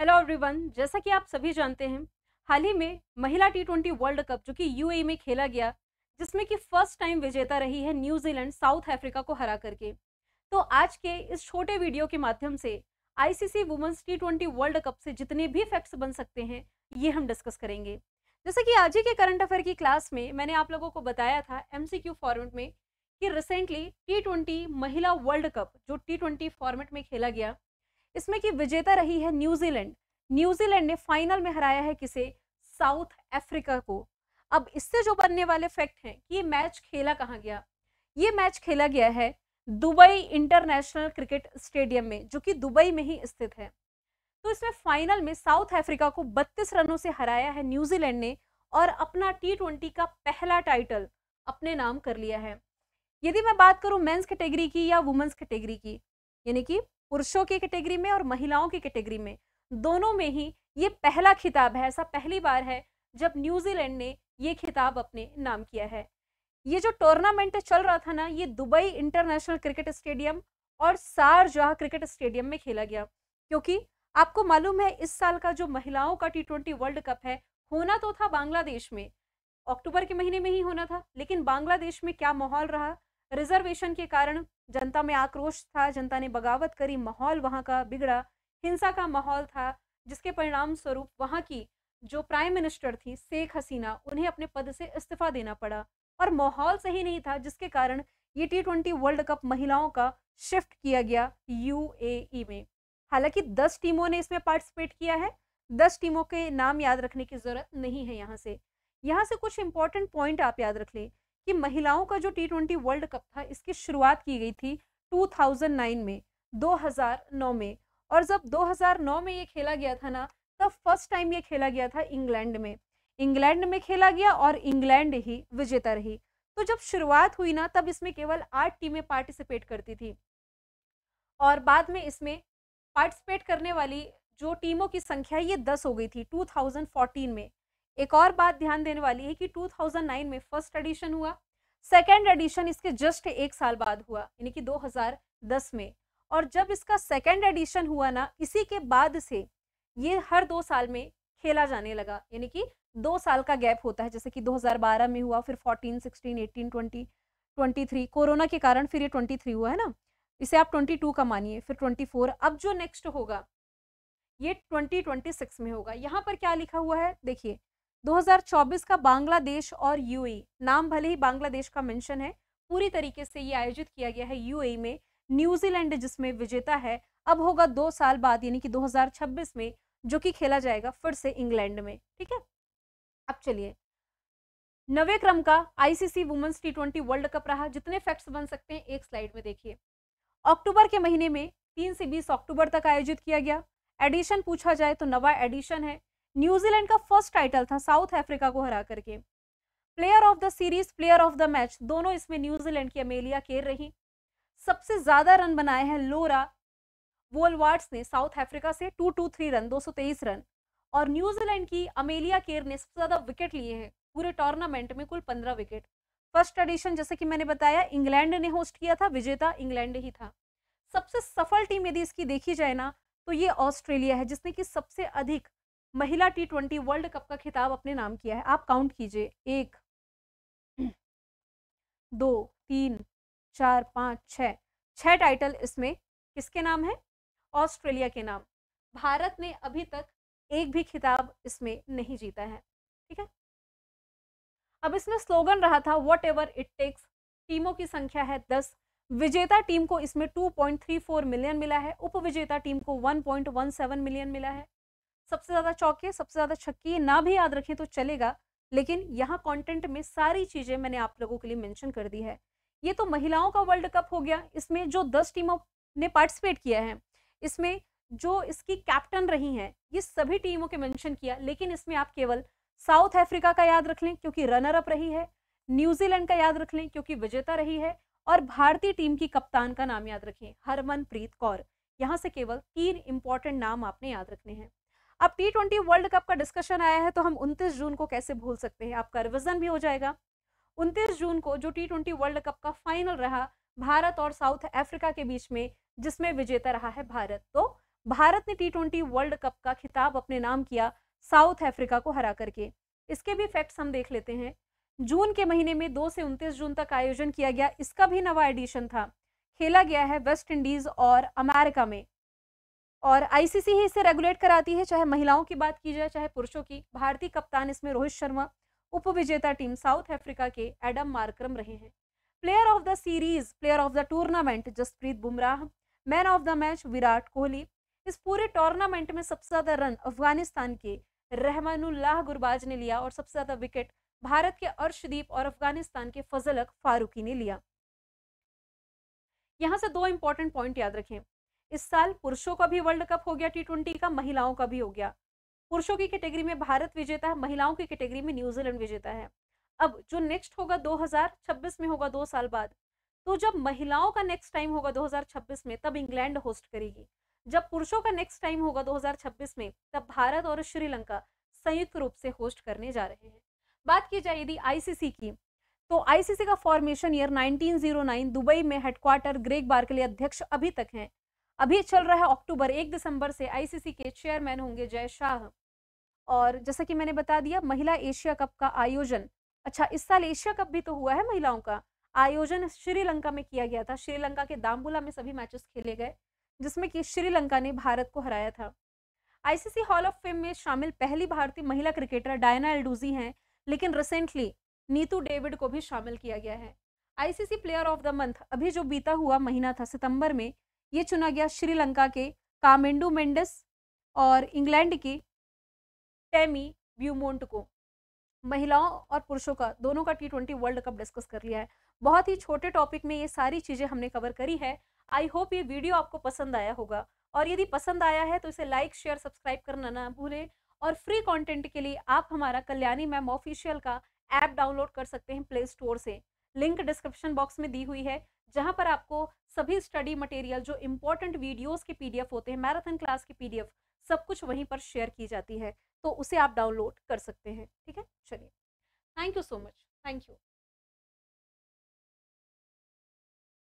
hello everyone जैसा कि आप सभी जानते हैं हाल ही में महिला टी ट्वेंटी वर्ल्ड कप जो कि यूएई e में खेला गया जिसमें कि फर्स्ट टाइम विजेता रही है न्यूजीलैंड साउथ अफ्रीका को हरा करके तो आज के इस छोटे वीडियो के माध्यम से ICC women's T twenty world cup से जितने भी फैक्ट्स बन सकते हैं ये हम डिस्कस करेंगे जैसे कि आज ही के करंट अफेयर की क्लास में मैंने आप लोगों को बताया था एम फॉर्मेट में कि रिसेंटली टी महिला वर्ल्ड कप जो टी फॉर्मेट में खेला गया इसमें की विजेता रही है न्यूजीलैंड न्यूजीलैंड ने फाइनल में हराया है किसे साउथ अफ्रीका को अब इससे जो बनने वाले फैक्ट हैं कि ये मैच खेला कहाँ गया ये मैच खेला गया है दुबई इंटरनेशनल क्रिकेट स्टेडियम में जो कि दुबई में ही स्थित है तो इसमें फाइनल में साउथ अफ्रीका को 32 रनों से हराया है न्यूजीलैंड ने और अपना टी का पहला टाइटल अपने नाम कर लिया है यदि मैं बात करूं मेन्स कैटेगरी की या वुमेंस कैटेगरी की यानी कि पुरुषों की कैटेगरी में और महिलाओं की कैटेगरी में दोनों में ही ये पहला खिताब है ऐसा पहली बार है जब न्यूजीलैंड ने ये खिताब अपने नाम किया है ये जो टूर्नामेंट चल रहा था ना ये दुबई इंटरनेशनल क्रिकेट स्टेडियम और जहा क्रिकेट स्टेडियम में खेला गया क्योंकि आपको मालूम है इस साल का जो महिलाओं का टी ट्वेंटी वर्ल्ड कप है होना तो था बांग्लादेश में अक्टूबर के महीने में ही होना था लेकिन बांग्लादेश में क्या माहौल रहा रिजर्वेशन के कारण जनता में आक्रोश था जनता ने बगावत करी माहौल वहाँ का बिगड़ा हिंसा का माहौल था जिसके परिणाम स्वरूप वहाँ की जो प्राइम मिनिस्टर थी शेख हसीना उन्हें अपने पद से इस्तीफा देना पड़ा और माहौल सही नहीं था जिसके कारण ये टी ट्वेंटी वर्ल्ड कप महिलाओं का शिफ्ट किया गया यूएई e में हालांकि दस टीमों ने इसमें पार्टिसिपेट किया है दस टीमों के नाम याद रखने की ज़रूरत नहीं है यहाँ से यहाँ से कुछ इंपॉर्टेंट पॉइंट आप याद रख लें कि महिलाओं का जो टी ट्वेंटी वर्ल्ड कप था इसकी शुरुआत की गई थी 2009 में 2009 में और जब 2009 में ये खेला गया था ना तब फर्स्ट टाइम ये खेला गया था इंग्लैंड में इंग्लैंड में खेला गया और इंग्लैंड ही विजेता रही तो जब शुरुआत हुई ना तब इसमें केवल आठ टीमें पार्टिसिपेट करती थी और बाद में इसमें पार्टिसिपेट करने वाली जो टीमों की संख्या ये दस हो गई थी 2014 में एक और बात ध्यान देने वाली है कि 2009 में फर्स्ट एडिशन हुआ सेकेंड एडिशन इसके जस्ट एक साल बाद हुआ यानी कि 2010 में और जब इसका सेकेंड एडिशन हुआ ना इसी के बाद से ये हर दो साल में खेला जाने लगा यानी कि दो साल का गैप होता है जैसे कि 2012 में हुआ फिर 14, 16, 18, 20, 23 कोरोना के कारण फिर ये 23 हुआ है ना इसे आप 22 का मानिए फिर 24 अब जो नेक्स्ट होगा ये 2026 में होगा यहाँ पर क्या लिखा हुआ है देखिए 2024 का बांग्लादेश और यूएई नाम भले ही बांग्लादेश का मेंशन है पूरी तरीके से ये आयोजित किया गया है यूएई में न्यूजीलैंड जिसमें विजेता है अब होगा दो साल बाद यानी कि 2026 में जो कि खेला जाएगा फिर से इंग्लैंड में ठीक है अब चलिए नवे क्रम का ICC women's T twenty world cup रहा जितने फैक्ट्स बन सकते हैं एक स्लाइड में देखिए अक्टूबर के महीने में तीन से बीस अक्टूबर तक आयोजित किया गया एडिशन पूछा जाए तो नवा एडिशन है न्यूजीलैंड का फर्स्ट टाइटल था साउथ अफ्रीका को हरा करके player of the series player of the match दोनों इसमें न्यूजीलैंड की अमेलिया केर रही सबसे ज्यादा रन बनाए हैं लोरा वोलवार्ड्स ने साउथ अफ्रीका से टू टू थ्री रन दो सौ तेईस रन और न्यूजीलैंड की अमेलिया केर ने सबसे ज्यादा विकेट लिए हैं पूरे टूर्नामेंट में कुल पंद्रह विकेट फर्स्ट एडिशन जैसे कि मैंने बताया इंग्लैंड ने होस्ट किया था विजेता इंग्लैंड ही था सबसे सफल टीम यदि इसकी देखी जाए ना तो ये ऑस्ट्रेलिया है जिसने कि सबसे अधिक महिला टी ट्वेंटी वर्ल्ड कप का खिताब अपने नाम किया है आप काउंट कीजिए एक दो तीन चार पाँच छः छः टाइटल इसमें किसके नाम है ऑस्ट्रेलिया के नाम भारत ने अभी तक एक भी खिताब इसमें नहीं जीता है ठीक है अब इसमें स्लोगन रहा था वॉट एवर इट टेक्स टीमों की संख्या है दस विजेता टीम को इसमें two point three four million मिला है उपविजेता टीम को one one point seven million मिला है सबसे ज़्यादा चौके सबसे ज़्यादा छक्के ना भी याद रखें तो चलेगा लेकिन यहाँ कंटेंट में सारी चीज़ें मैंने आप लोगों के लिए मेंशन कर दी है ये तो महिलाओं का वर्ल्ड कप हो गया इसमें जो दस टीमों ने पार्टिसिपेट किया है इसमें जो इसकी कैप्टन रही हैं ये सभी टीमों के मेंशन किया लेकिन इसमें आप केवल साउथ अफ्रीका का याद रख लें क्योंकि रनर अप रही है न्यूजीलैंड का याद रख लें क्योंकि विजेता रही है और भारतीय टीम की कप्तान का नाम याद रखें हरमनप्रीत कौर यहाँ से केवल तीन इंपॉर्टेंट नाम आपने याद रखने हैं अब टी ट्वेंटी वर्ल्ड कप का डिस्कशन आया है तो हम 29 जून को कैसे भूल सकते हैं आपका रिविजन भी हो जाएगा 29 जून को जो टी ट्वेंटी वर्ल्ड कप का फाइनल रहा भारत और साउथ अफ्रीका के बीच में जिसमें विजेता रहा है भारत तो भारत ने टी ट्वेंटी वर्ल्ड कप का खिताब अपने नाम किया साउथ अफ्रीका को हरा करके इसके भी फैक्ट्स हम देख लेते हैं जून के महीने में दो से उनतीस जून तक आयोजन किया गया इसका भी नवा एडिशन था खेला गया है वेस्ट इंडीज और अमेरिका में और आईसीसी ही इसे रेगुलेट कराती है चाहे महिलाओं की बात की जाए चाहे पुरुषों की भारतीय कप्तान इसमें रोहित शर्मा उप विजेता टीम साउथ अफ्रीका के एडम मार्क्रम रहे हैं player of the series player of the tournament Jasprit Bumrah man of the match Virat Kohli इस पूरे टूर्नामेंट में सबसे ज़्यादा रन अफगानिस्तान के रहमानुल्लाह गुरबाज ने लिया और सबसे ज़्यादा विकेट भारत के अर्शदीप और अफगानिस्तान के फजलक फारूकी ने लिया यहाँ से दो इंपॉर्टेंट पॉइंट याद रखें इस साल पुरुषों का भी वर्ल्ड कप हो गया टी ट्वेंटी का महिलाओं का भी हो गया पुरुषों की कैटेगरी में भारत विजेता है महिलाओं की कैटेगरी में न्यूजीलैंड विजेता है अब जो नेक्स्ट होगा 2026 में होगा दो साल बाद तो जब महिलाओं का नेक्स्ट टाइम होगा 2026 में तब इंग्लैंड होस्ट करेगी जब पुरुषों का नेक्स्ट टाइम होगा 2026 में तब भारत और श्रीलंका संयुक्त रूप से होस्ट करने जा रहे हैं बात की जाए यदि आईसीसी की तो आईसीसी का फॉर्मेशन ईयर 1909 दुबई में हेडक्वार्टर ग्रेग लिए अध्यक्ष अभी तक हैं अभी चल रहा है अक्टूबर एक दिसंबर से आईसीसी के चेयरमैन होंगे जय शाह और जैसा कि मैंने बता दिया महिला एशिया कप का आयोजन अच्छा इस साल एशिया कप भी तो हुआ है महिलाओं का आयोजन श्रीलंका में किया गया था श्रीलंका के दाम्बुला में सभी मैचेस खेले गए जिसमें कि श्रीलंका ने भारत को हराया था आईसीसी हॉल ऑफ फेम में शामिल पहली भारतीय महिला क्रिकेटर डायना एल्डूजी हैं लेकिन रिसेंटली नीतू डेविड को भी शामिल किया गया है ICC player of the month अभी जो बीता हुआ महीना था सितंबर में ये चुना गया श्रीलंका के कामेंडू मेंडस और इंग्लैंड की टेमी ब्यूमोंट को महिलाओं और पुरुषों का दोनों का T twenty world cup discuss कर लिया है बहुत ही छोटे टॉपिक में ये सारी चीज़ें हमने कवर करी है आई होप ये वीडियो आपको पसंद आया होगा और यदि पसंद आया है तो इसे लाइक शेयर सब्सक्राइब करना ना भूलें और फ्री कंटेंट के लिए आप हमारा कल्याणी मैम ऑफिशियल का ऐप डाउनलोड कर सकते हैं प्ले स्टोर से लिंक डिस्क्रिप्शन बॉक्स में दी हुई है जहाँ पर आपको सभी स्टडी मटेरियल जो इम्पोर्टेंट वीडियोस के पीडीएफ होते हैं मैराथन क्लास के पीडीएफ सब कुछ वहीं पर शेयर की जाती है तो उसे आप डाउनलोड कर सकते हैं ठीक है चलिए thank you so much thank you